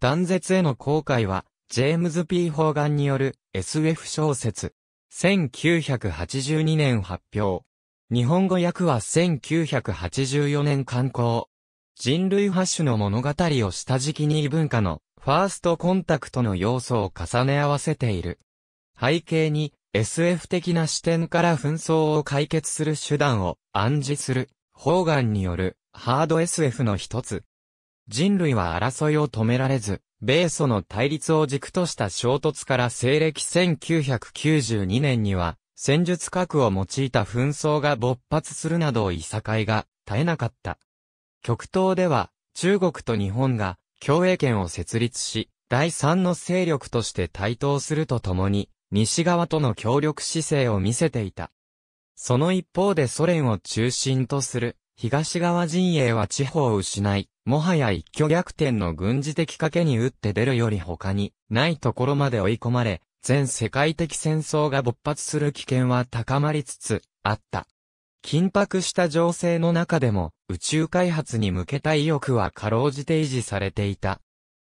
断絶への後悔は、ジェームズ・ P・ ホーガンによる SF 小説。1982年発表。日本語訳は1984年刊行。人類発種の物語を下敷きに異文化のファーストコンタクトの要素を重ね合わせている。背景に SF 的な視点から紛争を解決する手段を暗示する、ホーガンによるハード SF の一つ、人類は争いを止められず、米ソの対立を軸とした衝突から西暦1992年には、戦術核を用いた紛争が勃発するなどいさかいが絶えなかった。極東では、中国と日本が共栄圏を設立し、第三の勢力として台頭するとともに、西側との協力姿勢を見せていた。その一方でソ連を中心とする東側陣営は地方を失い、もはや一挙逆転の軍事的賭けに打って出るより他にないところまで追い込まれ、全世界的戦争が勃発する危険は高まりつつあった。緊迫した情勢の中でも宇宙開発に向けた意欲はかろうじて維持されていた。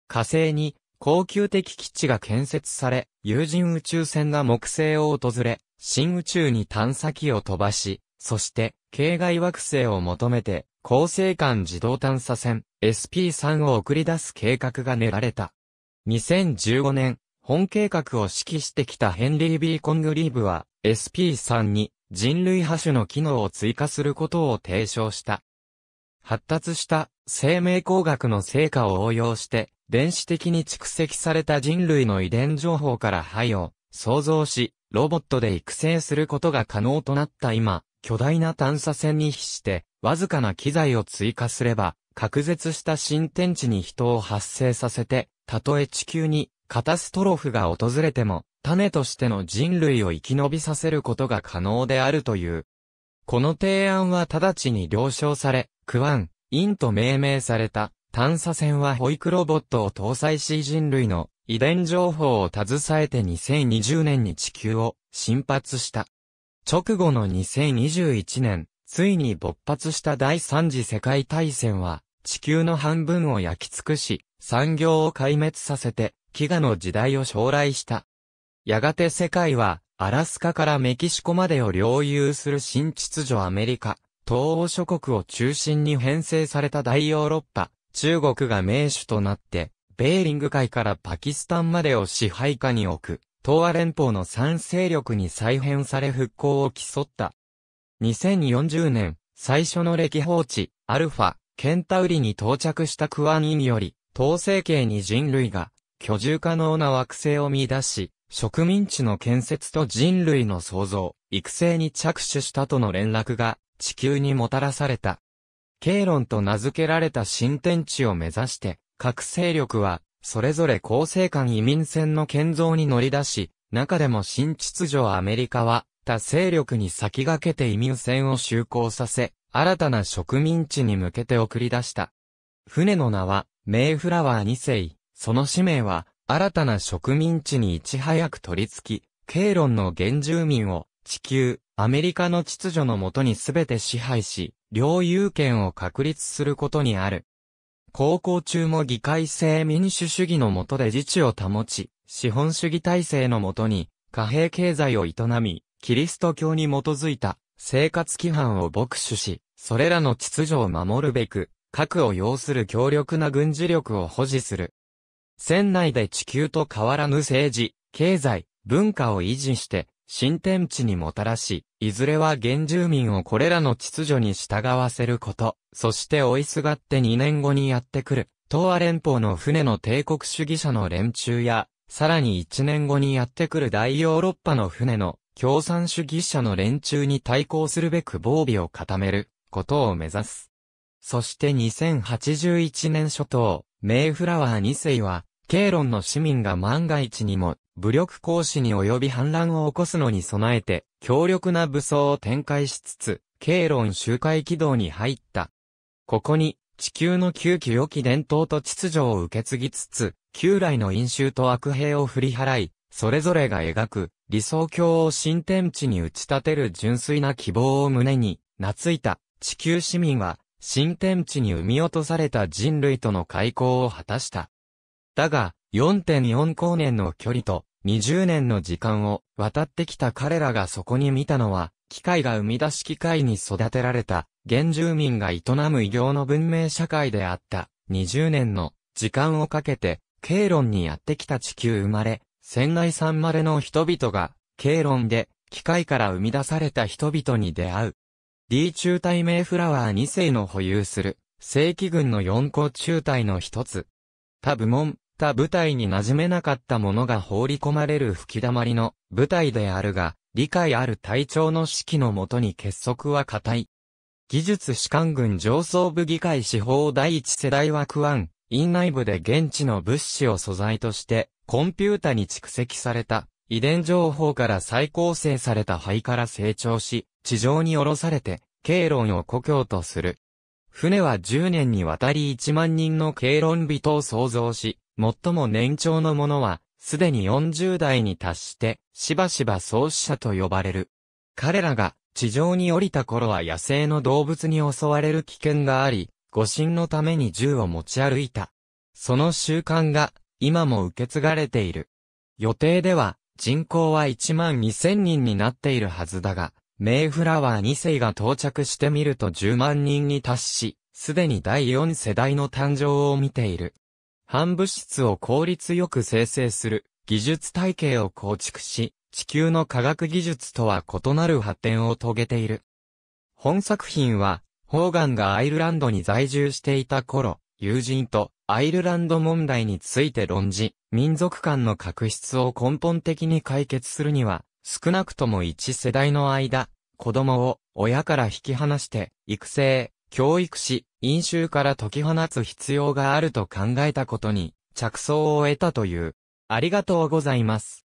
火星に高級的基地が建設され、有人宇宙船が木星を訪れ、新宇宙に探査機を飛ばし、そして、系外惑星を求めて、高生間自動探査船 SP3 を送り出す計画が練られた。2015年、本計画を指揮してきたヘンリー・ビー・コングリーブは SP3 に人類派種の機能を追加することを提唱した。発達した生命工学の成果を応用して、電子的に蓄積された人類の遺伝情報から肺を創造し、ロボットで育成することが可能となった今、巨大な探査船に比して、わずかな機材を追加すれば、隔絶した新天地に人を発生させて、たとえ地球にカタストロフが訪れても、種としての人類を生き延びさせることが可能であるという。この提案は直ちに了承され、クワン、インと命名された探査船は保育ロボットを搭載し人類の遺伝情報を携えて2020年に地球を進発した。直後の2021年、ついに勃発した第三次世界大戦は、地球の半分を焼き尽くし、産業を壊滅させて、飢餓の時代を将来した。やがて世界は、アラスカからメキシコまでを領有する新秩序アメリカ、東欧諸国を中心に編成された大ヨーロッパ、中国が名手となって、ベーリング海からパキスタンまでを支配下に置く。東亜連邦の三勢力に再編され復興を競った。2040年、最初の歴訪地、アルファ、ケンタウリに到着したクアンイにより、統制系に人類が居住可能な惑星を見出し、植民地の建設と人類の創造、育成に着手したとの連絡が地球にもたらされた。ケイロンと名付けられた新天地を目指して、各勢力はそれぞれ厚生間移民船の建造に乗り出し、中でも新秩序アメリカは、他勢力に先駆けて移民船を就航させ、新たな植民地に向けて送り出した。船の名は、メイフラワー2世、その使命は、新たな植民地にいち早く取り付き、ケイロンの原住民を、地球、アメリカの秩序のもとにすべて支配し、領有権を確立することにある。高校中も議会制民主主義の下で自治を保ち、資本主義体制の下に、貨幣経済を営み、キリスト教に基づいた生活規範を牧主し、それらの秩序を守るべく、核を要する強力な軍事力を保持する。船内で地球と変わらぬ政治、経済、文化を維持して、新天地にもたらし、いずれは原住民をこれらの秩序に従わせること。そして追いすがって2年後にやってくる、東亜連邦の船の帝国主義者の連中や、さらに1年後にやってくる大ヨーロッパの船の共産主義者の連中に対抗するべく防備を固めることを目指す。そして2081年初頭、メイフラワー2世は、ケーロンの市民が万が一にも武力行使に及び反乱を起こすのに備えて強力な武装を展開しつつ、ケーロン周回軌道に入ったここに、地球の旧き良き伝統と秩序を受け継ぎつつ、旧来の因酒と悪兵を振り払い、それぞれが描く、理想郷を新天地に打ち立てる純粋な希望を胸に、懐いた、地球市民は、新天地に生み落とされた人類との開口を果たした。だが、4.4光年の距離と、20年の時間を渡ってきた彼らがそこに見たのは、機械が生み出し機械に育てられた原住民が営む異業の文明社会であった20年の時間をかけて、経論にやってきた地球生まれ、仙台産まれの人々が、経論で、機械から生み出された人々に出会う。D 中隊名フラワー2世の保有する、正規軍の4個中隊の一つ。他部門、他部隊に馴染めなかったものが放り込まれる吹き溜まりの部隊であるが、理解ある隊長の指揮のもとに結束は固い。技術士官軍上層部議会司法第一世代はクン、院内部で現地の物資を素材として、コンピュータに蓄積された、遺伝情報から再構成された肺から成長し、地上に下ろされて、経論を故郷とする。船は10年にわたり1万人の経論人を創造し、最も年長の者は、すでに40代に達して、しばしば創始者と呼ばれる。彼らが、地上に降りた頃は野生の動物に襲われる危険があり、護身のために銃を持ち歩いた。その習慣が、今も受け継がれている。予定では、人口は1万2000人になっているはずだが、メイフラワー2世が到着してみると10万人に達し、すでに第4世代の誕生を見ている。反物質を効率よく生成する技術体系を構築し、地球の科学技術とは異なる発展を遂げている。本作品は、ホーガンがアイルランドに在住していた頃、友人とアイルランド問題について論じ、民族間の確執を根本的に解決するには、少なくとも一世代の間、子供を親から引き離して、育成、教育し、飲酒から解き放つ必要があると考えたことに、着想を得たという。ありがとうございます。